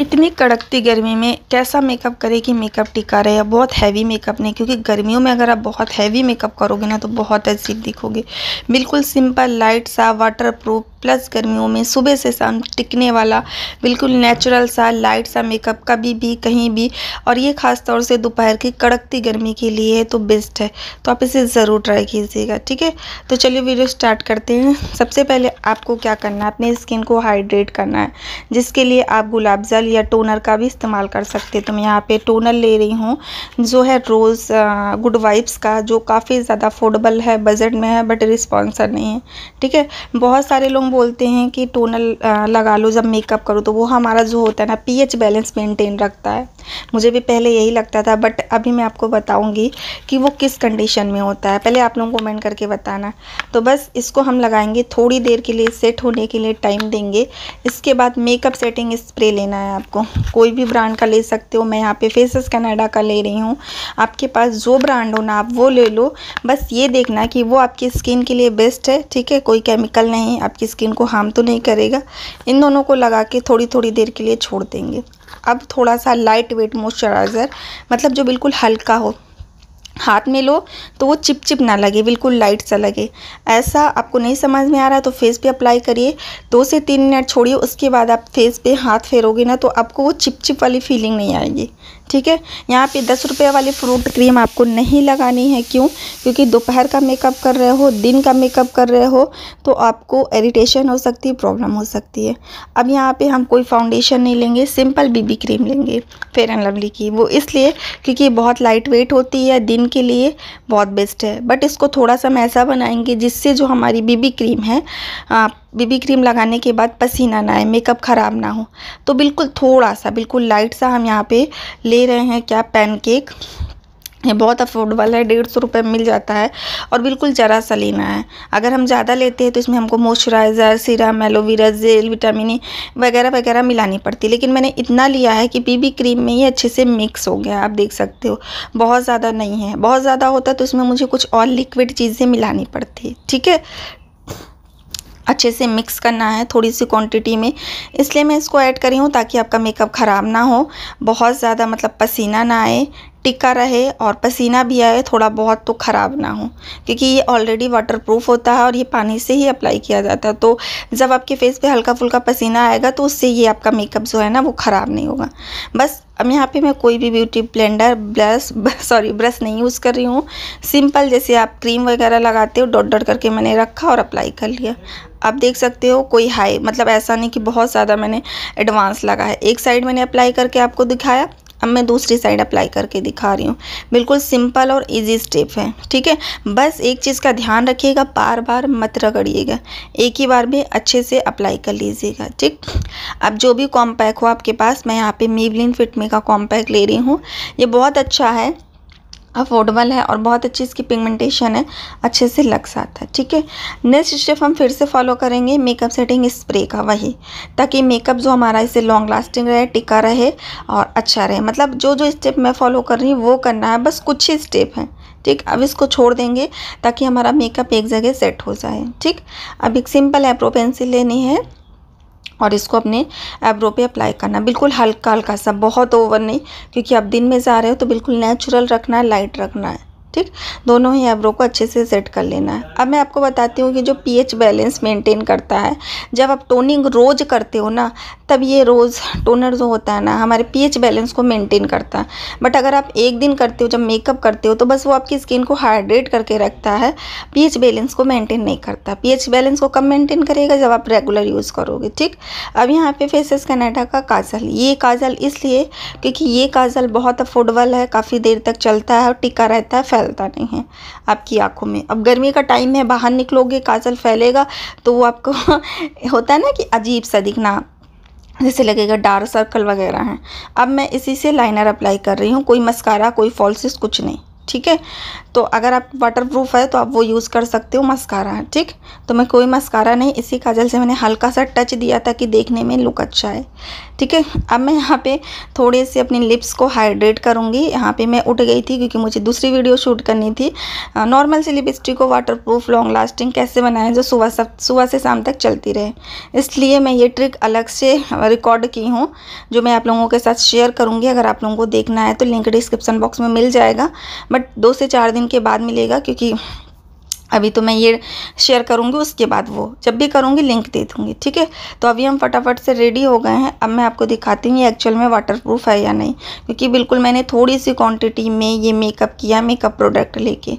इतनी कड़कती गर्मी में कैसा मेकअप करें कि मेकअप टिका रहे या बहुत हैवी मेकअप नहीं क्योंकि गर्मियों में अगर आप बहुत हैवी मेकअप करोगे ना तो बहुत अजीब दिखोगे बिल्कुल सिंपल लाइट सा वाटर प्रूफ प्लस गर्मियों में सुबह से शाम टिकने वाला बिल्कुल नेचुरल सा लाइट सा मेकअप कभी भी कहीं भी और ये ख़ास तौर से दोपहर की कड़कती गर्मी के लिए है तो बेस्ट है तो आप इसे ज़रूर ट्राई कीजिएगा ठीक है तो चलिए वीडियो स्टार्ट करते हैं सबसे पहले आपको क्या करना है अपने स्किन को हाइड्रेट करना है जिसके लिए आप गुलाब जल या टोनर का भी इस्तेमाल कर सकते हैं तो मैं यहाँ पर टोनर ले रही हूँ जो है रोज़ गुड वाइब्स का जो काफ़ी ज़्यादा अफोर्डेबल है बजट में है बट रिस्पॉन्सर नहीं है ठीक है बहुत सारे लोग बोलते हैं कि टोनर लगा लो जब मेकअप करो तो वो हमारा जो होता है ना पी एच बैलेंस मेंटेन रखता है मुझे भी पहले यही लगता था बट अभी मैं आपको बताऊंगी कि वो किस कंडीशन में होता है पहले आप लोग कमेंट करके बताना तो बस इसको हम लगाएंगे थोड़ी देर के लिए सेट होने के लिए टाइम देंगे इसके बाद मेकअप सेटिंग स्प्रे लेना है आपको कोई भी ब्रांड का ले सकते हो मैं यहाँ पे फेसेस कनाडा का ले रही हूँ आपके पास जो ब्रांड हो ना आप वो ले लो बस ये देखना कि वो आपकी स्किन के लिए बेस्ट है ठीक है कोई केमिकल नहीं आपकी स्किन को हार्म तो नहीं करेगा इन दोनों को लगा के थोड़ी थोड़ी देर के लिए छोड़ देंगे अब थोड़ा सा लाइट वेट मॉइस्चराइज़र मतलब जो बिल्कुल हल्का हो हाथ में लो तो वो चिपचिप ना लगे बिल्कुल लाइट सा लगे ऐसा आपको नहीं समझ में आ रहा तो फेस पे अप्लाई करिए दो से तीन मिनट छोड़िए उसके बाद आप फेस पे हाथ फेरोगे ना तो आपको वो चिपचिप वाली फीलिंग नहीं आएगी ठीक है यहाँ पे दस रुपये वाली फ्रूट क्रीम आपको नहीं लगानी है क्यों क्योंकि दोपहर का मेकअप कर रहे हो दिन का मेकअप कर रहे हो तो आपको इरीटेशन हो सकती है प्रॉब्लम हो सकती है अब यहाँ पर हम कोई फाउंडेशन नहीं लेंगे सिंपल बीबी क्रीम लेंगे फेयर एंड लवली की वो इसलिए क्योंकि बहुत लाइट वेट होती है दिन के लिए बहुत बेस्ट है बट इसको थोड़ा सा हम ऐसा बनाएंगे जिससे जो हमारी बीबी क्रीम है आ, बीबी क्रीम लगाने के बाद पसीना ना आए मेकअप ख़राब ना हो तो बिल्कुल थोड़ा सा बिल्कुल लाइट सा हम यहाँ पे ले रहे हैं क्या पैनकेक ये बहुत अफोर्डेबल है डेढ़ सौ रुपये मिल जाता है और बिल्कुल ज़रा सा लेना है अगर हम ज़्यादा लेते हैं तो इसमें हमको moisturiser serum aloe vera gel vitamin E वगैरह वगैरह मिलानी पड़ती है लेकिन मैंने इतना लिया है कि बीबी क्रीम में ये अच्छे से मिक्स हो गया आप देख सकते हो बहुत ज़्यादा नहीं है बहुत ज़्यादा होता तो इसमें मुझे कुछ और लिक्विड चीज़ें मिलानी पड़ती ठीक है अच्छे से मिक्स करना है थोड़ी सी क्वांटिटी में इसलिए मैं इसको ऐड करी हूँ ताकि आपका मेकअप ख़राब ना हो बहुत ज़्यादा मतलब पसीना ना आए टिका रहे और पसीना भी आए थोड़ा बहुत तो ख़राब ना हो क्योंकि ये ऑलरेडी वाटर प्रूफ होता है और ये पानी से ही अप्लाई किया जाता है तो जब आपके फेस पे हल्का फुल्का पसीना आएगा तो उससे ये आपका मेकअप जो है ना वो ख़राब नहीं होगा बस अब यहाँ पे मैं कोई भी beauty blender brush sorry brush नहीं यूज़ कर रही हूँ सिंपल जैसे आप क्रीम वगैरह लगाते हो डॉट डॉट करके मैंने रखा और अप्लाई कर लिया आप देख सकते हो कोई हाई मतलब ऐसा नहीं कि बहुत ज़्यादा मैंने एडवांस लगा है एक साइड मैंने अप्लाई करके आपको दिखाया अब मैं दूसरी साइड अप्लाई करके दिखा रही हूँ बिल्कुल सिंपल और इजी स्टेप है ठीक है बस एक चीज़ का ध्यान रखिएगा बार बार मत रगड़िएगा एक ही बार में अच्छे से अप्लाई कर लीजिएगा ठीक अब जो भी कॉम्पैक हो आपके पास मैं यहाँ पे मेवलिन फिटमे का कॉम्पैक ले रही हूँ ये बहुत अच्छा है अफोर्डेबल है और बहुत अच्छी इसकी पिगमेंटेशन है अच्छे से लग जाता है ठीक है नेक्स्ट स्टेप हम फिर से फॉलो करेंगे मेकअप सेटिंग स्प्रे का वही ताकि मेकअप जो हमारा इसे लॉन्ग लास्टिंग रहे टिका रहे और अच्छा रहे मतलब जो जो स्टेप मैं फॉलो कर रही हूँ वो करना है बस कुछ ही स्टेप हैं ठीक अब इसको छोड़ देंगे ताकि हमारा मेकअप एक जगह सेट हो जाए ठीक अब एक सिंपल एप्रो पेंसिल लेनी है और इसको अपने एब्रो पे अप्लाई करना बिल्कुल हल्का हल्का सा बहुत ओवर नहीं क्योंकि आप दिन में जा रहे हो तो बिल्कुल नेचुरल रखना है लाइट रखना है ठीक दोनों ही आइब्रो को अच्छे से सेट कर लेना है अब मैं आपको बताती हूँ कि जो पीएच बैलेंस मेंटेन करता है जब आप टोनिंग रोज़ करते हो ना तब ये रोज़ टोनर जो होता है ना हमारे पीएच बैलेंस को मेंटेन करता है बट अगर आप एक दिन करते हो जब मेकअप करते हो तो बस वो आपकी स्किन को हाइड्रेट करके रखता है पीएच बैलेंस को मेनटेन नहीं करता पीएच बैलेंस को कब मेनटेन करेगा जब आप रेगुलर यूज़ करोगे ठीक अब यहाँ पे फेसेस कनाडा का काजल ये काजल इसलिए क्योंकि ये काजल बहुत अफोर्डेबल है काफ़ी देर तक चलता है और टिका रहता है फैलता नहीं है आपकी आंखों में अब गर्मी का टाइम है बाहर निकलोगे काजल फैलेगा तो वो आपको होता है ना कि अजीब सा दिखना जैसे लगेगा डार्क सर्कल वगैरह हैं अब मैं इसी से लाइनर अप्लाई कर रही हूँ कोई मस्कारा कोई फॉल्सिस कुछ नहीं ठीक है तो अगर आप वाटर प्रूफ है तो आप वो यूज़ कर सकते हो मस्कारा ठीक तो मैं कोई मस्कारा नहीं इसी काजल से मैंने हल्का सा टच दिया ताकि देखने में लुक अच्छा है ठीक है अब मैं यहाँ पे थोड़े से अपने लिप्स को हाइड्रेट करूँगी यहाँ पे मैं उठ गई थी क्योंकि मुझे दूसरी वीडियो शूट करनी थी नॉर्मल सी लिपस्टिक को वाटर प्रूफ लॉन्ग लास्टिंग कैसे बनाएं जो सुबह सब सुबह से शाम तक चलती रहे इसलिए मैं ये ट्रिक अलग से रिकॉर्ड की हूँ जो मैं आप लोगों के साथ शेयर करूँगी अगर आप लोगों को देखना है तो लिंक डिस्क्रिप्सन बॉक्स में मिल जाएगा बट बट दो से चार दिन के बाद मिलेगा क्योंकि अभी तो मैं ये शेयर करूँगी उसके बाद वो जब भी करूँगी लिंक दे दूँगी ठीक है तो अभी हम फटाफट से रेडी हो गए हैं अब मैं आपको दिखाती हूँ ये एक्चुअल में वाटरप्रूफ है या नहीं क्योंकि बिल्कुल मैंने थोड़ी सी क्वांटिटी में ये मेकअप किया मेकअप प्रोडक्ट लेके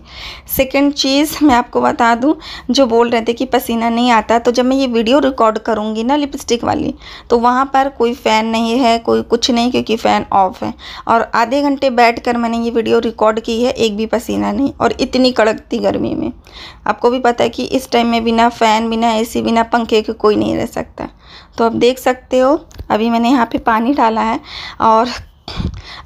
सेकंड चीज़ मैं आपको बता दूँ जो बोल रहे थे कि पसीना नहीं आता तो जब मैं ये वीडियो रिकॉर्ड करूँगी ना लिपस्टिक वाली तो वहाँ पर कोई फ़ैन नहीं है कोई कुछ नहीं क्योंकि फ़ैन ऑफ है और आधे घंटे बैठ मैंने ये वीडियो रिकॉर्ड की है एक भी पसीना नहीं और इतनी कड़कती गर्मी में आपको भी पता है कि इस टाइम में बिना फ़ैन बिना एसी बिना पंखे के कोई नहीं रह सकता तो आप देख सकते हो अभी मैंने यहाँ पे पानी डाला है और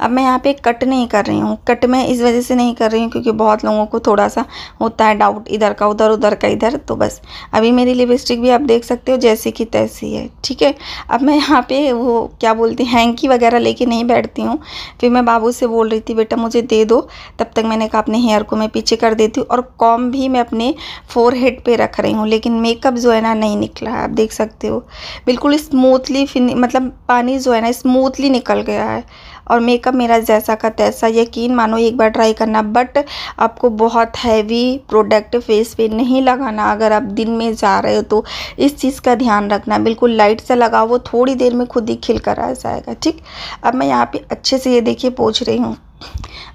अब मैं यहाँ पे कट नहीं कर रही हूँ कट मैं इस वजह से नहीं कर रही हूँ क्योंकि बहुत लोगों को थोड़ा सा होता है डाउट इधर का उधर उधर का इधर तो बस अभी मेरी लिपस्टिक भी आप देख सकते हो जैसी की तैसी है ठीक है अब मैं यहाँ पे वो क्या बोलती हैंकी वगैरह लेके नहीं बैठती हूँ फिर मैं बाबू से बोल रही थी बेटा मुझे दे दो तब तक मैंने कहा अपने हेयर को मैं पीछे कर देती हूँ और कॉम भी मैं अपने फोर हेड पर रख रही हूँ लेकिन मेकअप जो है ना नहीं निकला है आप देख सकते हो बिल्कुल स्मूथली मतलब पानी जो है ना स्मूथली निकल गया है और मेकअप मेरा जैसा का तैसा यकीन मानो एक बार ट्राई करना बट आपको बहुत हैवी प्रोडक्ट फेस पे नहीं लगाना अगर आप दिन में जा रहे हो तो इस चीज़ का ध्यान रखना बिल्कुल लाइट से लगाओ वो थोड़ी देर में खुद ही खिल कर आ जाएगा ठीक अब मैं यहाँ पर अच्छे से ये देखिए पूछ रही हूँ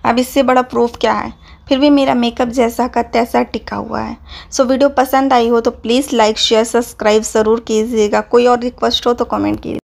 अब इससे बड़ा प्रूफ क्या है फिर भी मेरा मेकअप जैसा का तैसा टिका हुआ है सो वीडियो पसंद आई हो तो प्लीज़ लाइक शेयर सब्सक्राइब ज़रूर कीजिएगा कोई और रिक्वेस्ट हो तो कमेंट कीजिए